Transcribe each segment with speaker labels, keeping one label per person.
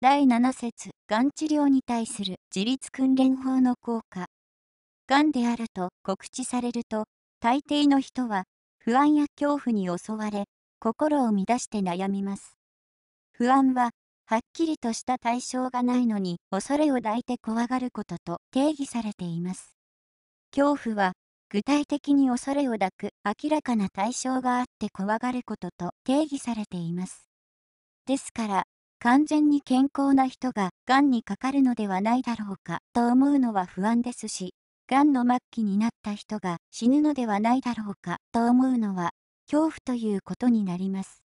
Speaker 1: 第7節がん治療に対する自立訓練法の効果がんであると告知されると大抵の人は不安や恐怖に襲われ心を乱して悩みます不安ははっきりとした対象がないのに恐れを抱いて怖がることと定義されています恐怖は具体的に恐れを抱く明らかな対象があって怖がることと定義されていますですから完全に健康な人が癌にかかるのではないだろうかと思うのは不安ですし、癌の末期になった人が死ぬのではないだろうかと思うのは恐怖ということになります。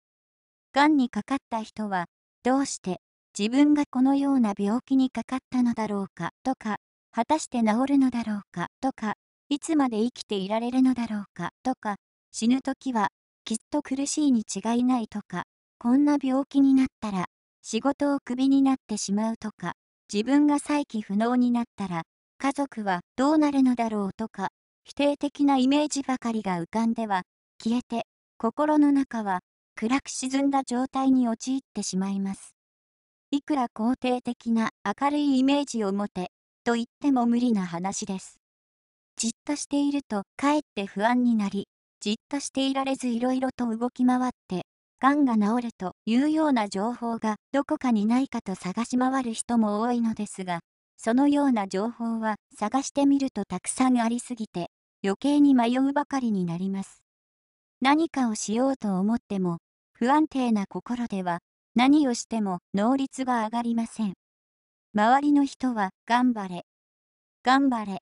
Speaker 1: 癌にかかった人はどうして自分がこのような病気にかかったのだろうかとか果たして治るのだろうかとかいつまで生きていられるのだろうかとか死ぬ時はきっと苦しいに違いないとかこんな病気になったら仕事をクビになってしまうとか、自分が再起不能になったら、家族はどうなるのだろうとか、否定的なイメージばかりが浮かんでは、消えて、心の中は暗く沈んだ状態に陥ってしまいます。いくら肯定的な明るいイメージを持て、と言っても無理な話です。じっとしているとかえって不安になり、じっとしていられずいろいろと動き回って、がんが治るというような情報がどこかにないかと探し回る人も多いのですが、そのような情報は探してみるとたくさんありすぎて、余計に迷うばかりになります。何かをしようと思っても、不安定な心では何をしても能率が上がりません。周りの人は頑張れ、頑張れ、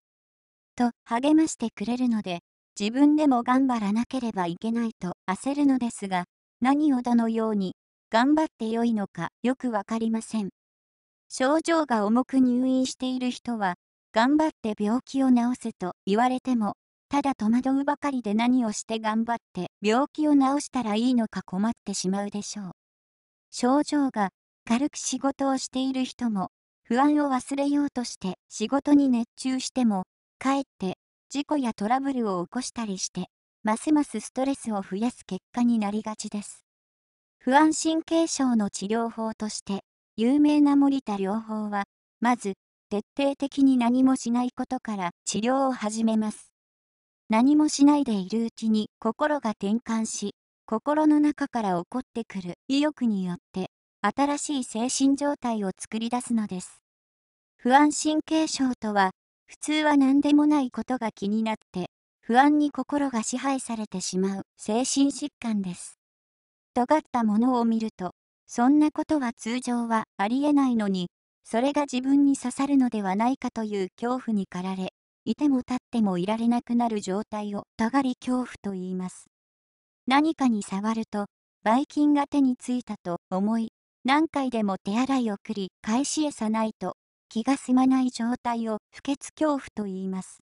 Speaker 1: と励ましてくれるので、自分でも頑張らなければいけないと焦るのですが、何をどのように頑張ってよいのかよくわかりません。症状が重く入院している人は、頑張って病気を治せと言われても、ただ戸惑うばかりで何をして頑張って病気を治したらいいのか困ってしまうでしょう。症状が軽く仕事をしている人も、不安を忘れようとして仕事に熱中しても、かえって事故やトラブルを起こしたりしてますますストレスを増やす結果になりがちです。不安神経症の治療法として、有名な森田療法は、まず、徹底的に何もしないことから治療を始めます。何もしないでいるうちに心が転換し、心の中から起こってくる意欲によって、新しい精神状態を作り出すのです。不安神経症とは、普通は何でもないことが気になって、不安に心が支配されてしまう精神疾患です。尖ったものを見ると、そんなことは通常はありえないのに、それが自分に刺さるのではないかという恐怖に駆られ、いても立ってもいられなくなる状態を尖り恐怖と言います。何かに触ると、ばい菌が手についたと思い、何回でも手洗いを繰り返し餌ないと気が済まない状態を不潔恐怖と言います。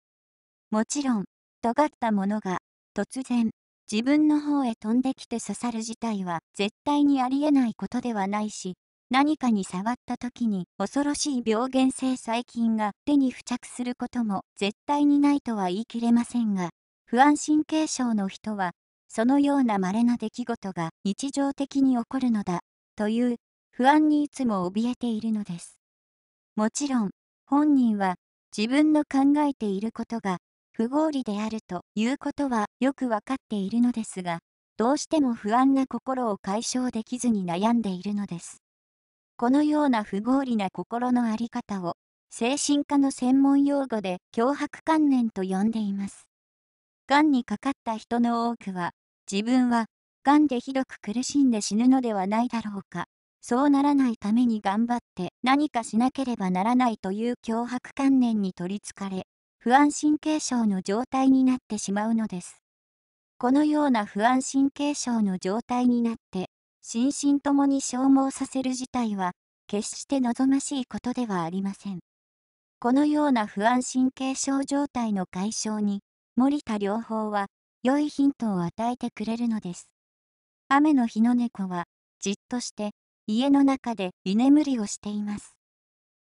Speaker 1: もちろん、尖ったものが突然自分の方へ飛んできて刺さる事態は絶対にありえないことではないし何かに触った時に恐ろしい病原性細菌が手に付着することも絶対にないとは言い切れませんが不安神経症の人はそのような稀な出来事が日常的に起こるのだという不安にいつも怯えているのですもちろん本人は自分の考えていることが不合理であるということはよくわかっているのですが、どうしても不安な心を解消できずに悩んでいるのです。このような不合理な心の在り方を、精神科の専門用語で脅迫観念と呼んでいます。がんにかかった人の多くは、自分は、がんでひどく苦しんで死ぬのではないだろうか、そうならないために頑張って何かしなければならないという脅迫観念に取りつかれ、不安神経症の状態になってしまうのです。このような不安神経症の状態になって、心身ともに消耗させる事態は、決して望ましいことではありません。このような不安神経症状態の解消に、森田療法は、良いヒントを与えてくれるのです。雨の日の猫は、じっとして、家の中で居眠りをしています。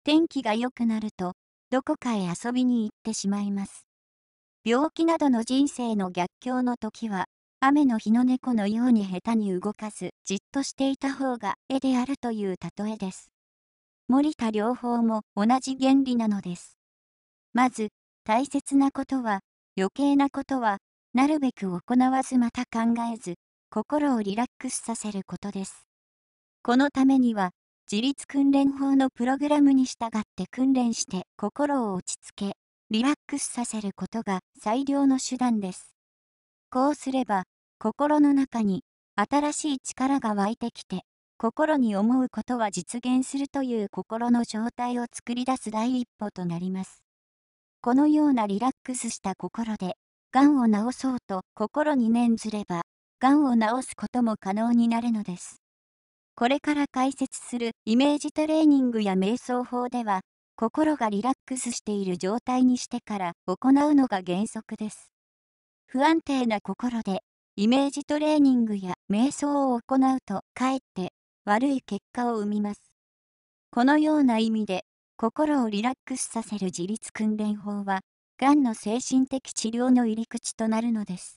Speaker 1: 天気が良くなると、どこかへ遊びに行ってしまいます。病気などの人生の逆境の時は、雨の日の猫のように下手に動かず、じっとしていた方が絵であるという例えです。森田両方も同じ原理なのです。まず、大切なことは、余計なことは、なるべく行わずまた考えず、心をリラックスさせることです。このためには、自立訓練法のプログラムに従って訓練して心を落ち着け、リラックスさせることが最良の手段です。こうすれば、心の中に新しい力が湧いてきて、心に思うことは実現するという心の状態を作り出す第一歩となります。このようなリラックスした心で、がんを治そうと心に念ずれば、がんを治すことも可能になるのです。これから解説するイメージトレーニングや瞑想法では、心がリラックスしている状態にしてから行うのが原則です。不安定な心で、イメージトレーニングや瞑想を行うとかえって悪い結果を生みます。このような意味で、心をリラックスさせる自立訓練法は、がんの精神的治療の入り口となるのです。